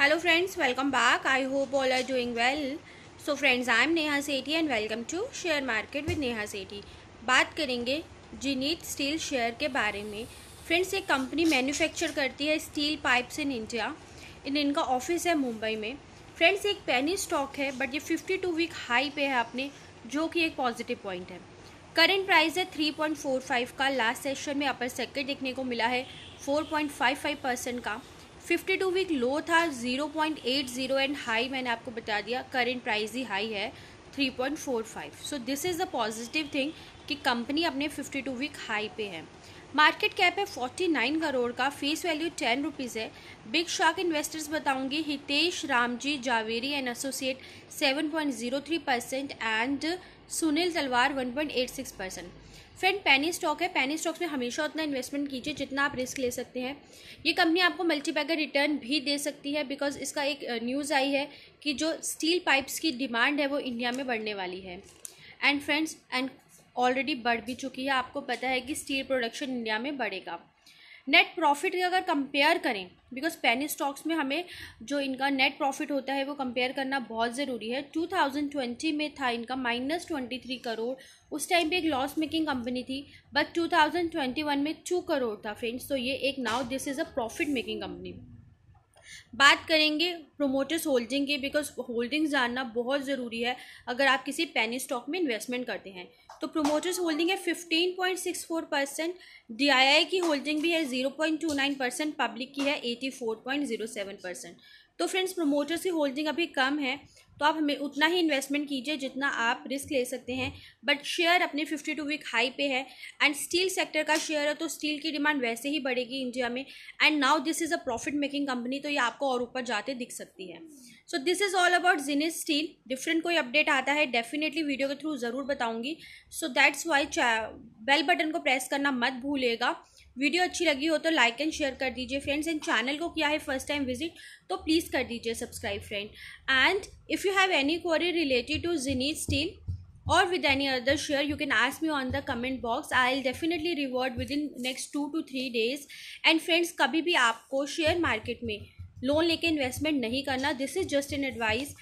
hello friends welcome back I hope all are doing well so friends I am Neha Sethi and welcome to share market with Neha Sethi बात करेंगे जीनीत steel share के बारे में friends ये company manufacture करती है steel pipes in India in इनका office है मुंबई में फ्रेंड्स एक पैनी स्टॉक है बट ये टू वीक हाई पे है अपने जो कि एक पॉजिटिव पॉइंट है करेंट प्राइस है 3.45 का लास्ट सेशन में अपर सर्किट देखने को मिला है 4.55 परसेंट का फिफ्टी टू वीक लो था zero point eight zero and high मैंने आपको बता दिया करेंट प्राइस ही हाई है three point four five so this is the positive thing कि कंपनी अपने फिफ्टी टू वीक हाई पे है मार्केट कैप है फोर्टी नाइन करोड़ का फेस वैल्यू टेन रुपीज़ है बिग शॉक इन्वेस्टर्स बताऊंगी Hitesh Ramji Javeri and associate seven point zero three percent and Sunil Talwar one point eight six percent friend penny stock है penny stocks में हमेशा उतना इन्वेस्टमेंट कीजिए जितना आप रिस्क ले सकते हैं ये कंपनी आपको मल्टीपैगर रिटर्न भी दे सकती है बिकॉज इसका एक न्यूज़ आई है कि जो स्टील पाइप्स की डिमांड है वो इंडिया में बढ़ने वाली है एंड फ्रेंड्स एंड ऑलरेडी बढ़ भी चुकी है आपको पता है कि स्टील प्रोडक्शन इंडिया में बढ़ेगा नेट प्रॉफिट अगर कंपेयर करें बिकॉज पेनी स्टॉक्स में हमें जो इनका नेट प्रॉफिट होता है वो कंपेयर करना बहुत ज़रूरी है 2020 में था इनका माइनस ट्वेंटी थ्री करोड़ उस टाइम पे एक लॉस मेकिंग कंपनी थी बट 2021 में टू करोड़ था फ्रेंड्स तो ये एक now this is a profit making company बात करेंगे प्रोमोटर्स होल्डिंग की बिकॉज होल्डिंग जानना बहुत ज़रूरी है अगर आप किसी पैनी स्टॉक में इन्वेस्टमेंट करते हैं तो प्रोमोटर्स होल्डिंग है fifteen point six four percent D I I की होल्डिंग भी है zero point two nine percent public की है eighty four point zero seven percent तो फ्रेंड्स प्रमोटर्स की होल्डिंग अभी कम है तो आप हमें उतना ही इन्वेस्टमेंट कीजिए जितना आप रिस्क ले सकते हैं बट शेयर अपने फिफ्टी टू वीक हाई पे है एंड स्टील सेक्टर का शेयर है तो स्टील की डिमांड वैसे ही बढ़ेगी इंडिया में and now this is a profit making company तो ये आपको और ऊपर जाते दिख सकती है so this is all about जिनिस स्टील डिफरेंट कोई अपडेट आता है डेफिनेटली वीडियो के थ्रू ज़रूर बताऊंगी so that's why bell button को प्रेस करना मत भूलेगा वीडियो अच्छी लगी हो तो लाइक एंड शेयर कर दीजिए फ्रेंड्स एंड चैनल को किया है फर्स्ट टाइम विजिट तो प्लीज़ कर दीजिए subscribe friend and if you have any query related to जिनीत स्टील और with any other share you can ask me on the comment box I will definitely reward within next two to three days and friends कभी भी आपको share market में loan लेके investment नहीं करना this is just an advice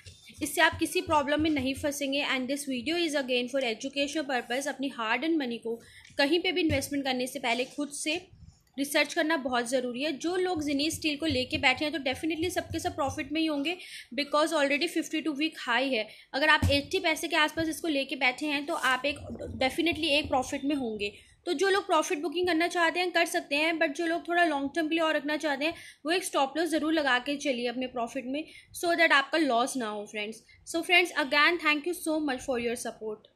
इससे आप किसी प्रॉब्लम में नहीं फंसेंगे and this video is again for education purpose अपनी हार्ड एंड मनी को कहीं पे भी इन्वेस्टमेंट करने से पहले खुद से रिसर्च करना बहुत ज़रूरी है जो लोग जिनी स्टील को लेके बैठे हैं तो डेफिनेटली सबके सब प्रॉफिट में ही होंगे because already fifty two week high है अगर आप एट्टी पैसे के आसपास इसको लेके बैठे हैं तो आप एक डेफिनेटली एक प्रॉफिट में होंगे तो जो लोग प्रॉफिट बुकिंग करना चाहते हैं कर सकते हैं बट जो लोग थोड़ा लॉन्ग टर्म के लिए और रखना चाहते हैं वो एक स्टॉप लॉस ज़रूर लगा के चलिए अपने प्रॉफिट में सो so दैट आपका लॉस ना हो friends so friends again thank you so much for your support